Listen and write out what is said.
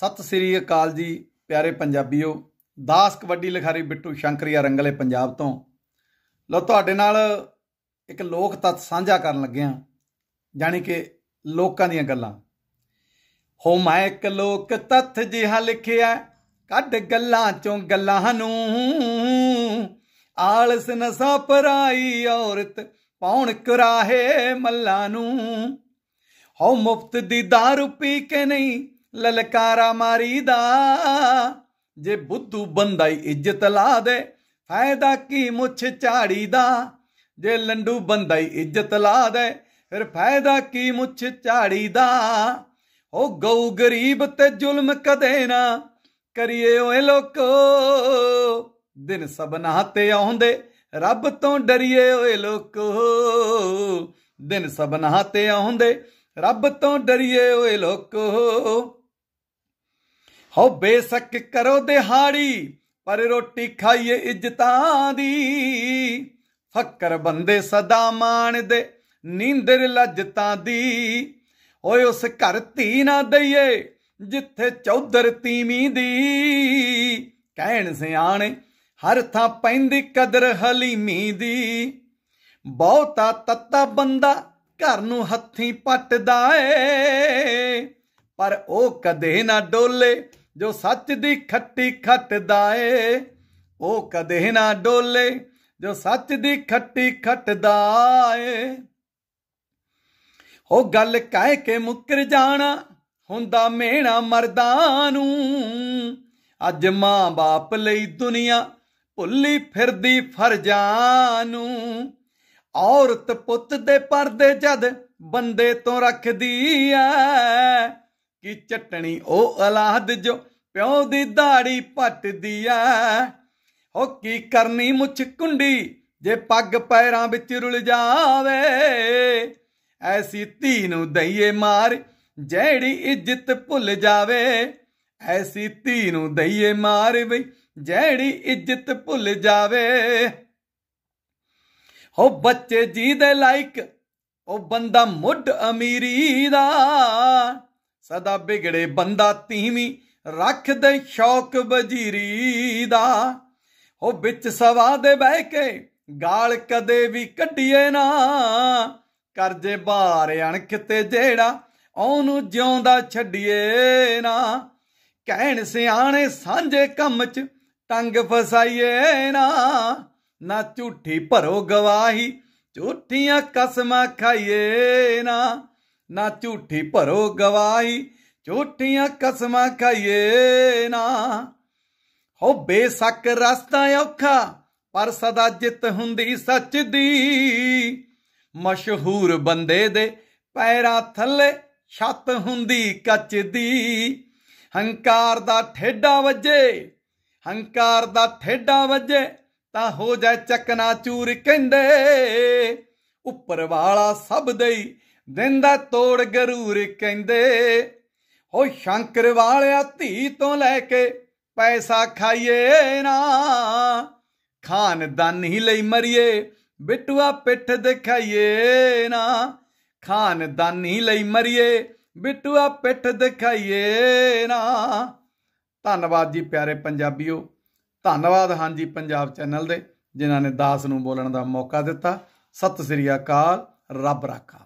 ਸਤਿ ਸ੍ਰੀ ਅਕਾਲ ਜੀ ਪਿਆਰੇ ਪੰਜਾਬੀਓ ਦਾਸ ਕਬੱਡੀ ਲਿਖਾਰੀ ਬਿੱਟੂ ਸ਼ੰਕਰੀਆ ਰੰਗਲੇ ਪੰਜਾਬ ਤੋਂ ਲੋ ਤੁਹਾਡੇ ਨਾਲ ਇੱਕ ਲੋਕ ਤਤ ਸਾਂਝਾ ਕਰਨ ਲੱਗਿਆ ਜਾਨੀ ਕਿ ਲੋਕਾਂ ਦੀਆਂ ਗੱਲਾਂ ਹੋ ਮੈਂ ਇੱਕ ਲੋਕ ਤਤ ਜਿਹਾ ਲਿਖਿਆ ਕੱਢ ਗੱਲਾਂ ਚੋਂ ਗੱਲਾਂ ਨੂੰ ਆਲਸ ਨਸਾ ਪਰਾਈ ਔਰਤ ਪਾਉਣ ਕਰਾਹੇ ਮੱਲਾ ਨੂੰ ਹੋ ਮੁਫਤ ਦੀ ਦਾਰੂ ਪੀ ਕੇ ਨਹੀਂ ਲਲਕਾਰਾ ਮਾਰੀ ਦਾ ਜੇ ਬੁੱਧੂ ਬੰਦਾ ਇੱਜ਼ਤ ਲਾ ਦੇ ਫਾਇਦਾ ਕੀ ਮੁੱਛ ਝਾੜੀ ਦਾ ਜੇ ਲੰਡੂ ਬੰਦਾ ਇੱਜ਼ਤ ਲਾ ਦੇ ਫਿਰ ਫਾਇਦਾ ਕੀ ਮੁੱਛ ਝਾੜੀ ਦਾ ਉਹ ਗਊ ਗਰੀਬ ਤੇ ਜ਼ੁਲਮ ਕਦੇ ਨਾ ਕਰੀਏ ਓਏ ਲੋਕੋ ਦਿਨ ਸਬਨਾ ਤੇ ਆਉਂਦੇ ਰੱਬ ਤੋਂ ਡਰੀਏ ਓਏ ਲੋਕੋ ਦਿਨ ਸਬਨਾ ਤੇ ਆਉਂਦੇ ਰੱਬ ਤੋਂ ਡਰੀਏ ਓਏ ਲੋਕੋ ਹੋ ਬੇਸਕ ਕਰੋ ਦਿਹਾੜੀ ਪਰ ਰੋਟੀ ਖਾਈਏ ਇੱਜ਼ਤਾਂ ਦੀ ਫੱਕਰ ਬੰਦੇ ਸਦਾ ਮਾਣਦੇ ਨੀਂਦਰ ਲੱਜਤਾਂ ਦੀ ਓਏ ਉਸ ਘਰ ਧੀ ਨਾ ਦਈਏ ਜਿੱਥੇ ਚੌਧਰ ਤੀਵੀਂ ਦੀ ਕਹਿਣ ਸਿਆਣੇ ਹਰ ਥਾਂ ਪੈਂਦੀ ਕਦਰ ਹਲੀਮੀ ਦੀ ਬਹੁਤਾ ਤੱਤਾ ਬੰਦਾ ਘਰ ਨੂੰ ਹੱਥੀਂ ਪੱਟਦਾ ਏ ਪਰ ਉਹ ਕਦੇ ਨਾ ਡੋਲੇ ਜੋ ਸੱਚ ਦੀ ਖੱਟੀ ਖੱਟਦਾ ਏ ਉਹ ਕਦੇ ਨਾ ਡੋਲੇ ਜੋ ਸੱਚ ਦੀ ਖੱਟੀ ਖੱਟ ਏ ਉਹ ਗੱਲ ਕਹਿ ਕੇ ਮੁੱਕਰ ਜਾਣਾ ਹੁੰਦਾ ਮੇਣਾ ਮਰਦਾਂ ਨੂੰ ਅੱਜ ਮਾਂ-ਬਾਪ ਲਈ ਦੁਨੀਆ ਭੁੱਲੀ ਫਿਰਦੀ ਫਰਜ਼ਾਂ ਨੂੰ ਔਰਤ ਪੁੱਤ ਦੇ ਪਰਦੇ ਜਦ ਬੰਦੇ ਤੋਂ ਰੱਖਦੀ ਐ ਕੀ ਚਟਣੀ ਉਹ ਅਲਾਹਦ ਜੋ ਪਿਓ ਦੀ ਦਾੜੀ ਪੱਟਦੀ ਐ ਹੋ ਕੀ ਕਰਨੀ ਮੁੱਛ ਕੁੰਡੀ ਜੇ ਪੱਗ ਪੈਰਾਂ ਵਿੱਚ ਰੁਲ ਜਾਵੇ ਐਸੀ ਧੀ ਨੂੰ ਦਈਏ ਮਾਰ ਜਿਹੜੀ ਇੱਜ਼ਤ ਭੁੱਲ ਜਾਵੇ ਐਸੀ ਧੀ ਨੂੰ ਦਈਏ ਮਾਰ ਬਈ ਜਿਹੜੀ ਇੱਜ਼ਤ ਭੁੱਲ ਜਾਵੇ ਹੋ ਬੱਚੇ ਜੀ ਦੇ ਲਾਇਕ ਉਹ ਬੰਦਾ ਮੁੱਢ ਅਮੀਰੀ ਦਾ ਸਦਾ ਵਿਗੜੇ ਬੰਦਾ ਤੀਵੀਂ ਰੱਖਦੇ ਸ਼ੌਕ ਬਜੀਰੀ ਦਾ ਹੋ ਵਿੱਚ ਸਵਾ ਦੇ ਬਹਿ ਕੇ ਗਾਲ ਕਦੇ ਵੀ ਕੱਢੀਏ ਨਾ ਕਰਜੇ ਬਾਰ ਅਣਖ ਤੇ ਜਿਹੜਾ ਉਹਨੂੰ ਜਿਉਂਦਾ ਛੱਡੀਏ ਨਾ ਕਹਿਣ ਸਿਆਣੇ ਸਾਂਝੇ ਕੰਮ 'ਚ ਟੰਗ ਫਸਾਈਏ ਨਾ ਨਾ ਝੂਠੀ ਭਰੋ ਗਵਾਹੀ ਝੂਠੀਆਂ ਕਸਮਾਂ ਖਾਈਏ ਨਾ ਨਾ ਝੂਠੀ ਭਰੋ ਗਵਾਹੀ ਝੂਠੀਆਂ ਕਸਮਾਂ ਖਾਈਏ ਨਾ ਹੋ ਬੇਸੱਕ ਰਸਤਾ ਔਖਾ ਪਰ ਸਦਾ ਜਿੱਤ ਹੁੰਦੀ ਸੱਚ ਦੀ ਮਸ਼ਹੂਰ ਬੰਦੇ ਦੇ ਪੈਰਾਂ ਥੱਲੇ ਛੱਤ ਹੁੰਦੀ ਕੱਚ ਦੀ ਹੰਕਾਰ ਦਾ ਠੇਡਾ ਵੱਜੇ ਹੰਕਾਰ ਦਾ ਠੇਡਾ ਵੱਜੇ ਤਾਂ ਹੋ ਜਾਏ ਚੱਕਨਾ ਚੂਰ ਕਹਿੰਦੇ ਉੱਪਰ ਵਾਲਾ ਸਭ ਦੇਈ ਦਿੰਦਾ ਤੋੜ ਗਰੂਰ ਕਹਿੰਦੇ ਹੋ ਸ਼ੰਕਰ ਵਾਲਿਆ ਧੀ ਤੋਂ ਲੈ ਕੇ ਪੈਸਾ ਖਾਈਏ ਨਾ ਹੀ ਲਈ ਮਰੀਏ ਬਿਟੂਆ ਪਿੱਠ ਦਿਖਾਈਏ ਨਾ ਹੀ ਲਈ ਮਰੀਏ ਬਿਟੂਆ ਪਿੱਠ ਦਿਖਾਈਏ ਨਾ ਧੰਨਵਾਦ ਜੀ ਪਿਆਰੇ ਪੰਜਾਬੀਓ ਧੰਨਵਾਦ ਹਾਂਜੀ ਪੰਜਾਬ ਚੈਨਲ ਦੇ ਜਿਨ੍ਹਾਂ ਨੇ ਦਾਸ ਨੂੰ ਬੋਲਣ ਦਾ ਮੌਕਾ ਦਿੱਤਾ ਸਤਿ ਸ੍ਰੀ ਅਕਾਲ ਰੱਬ ਰਾਖਾ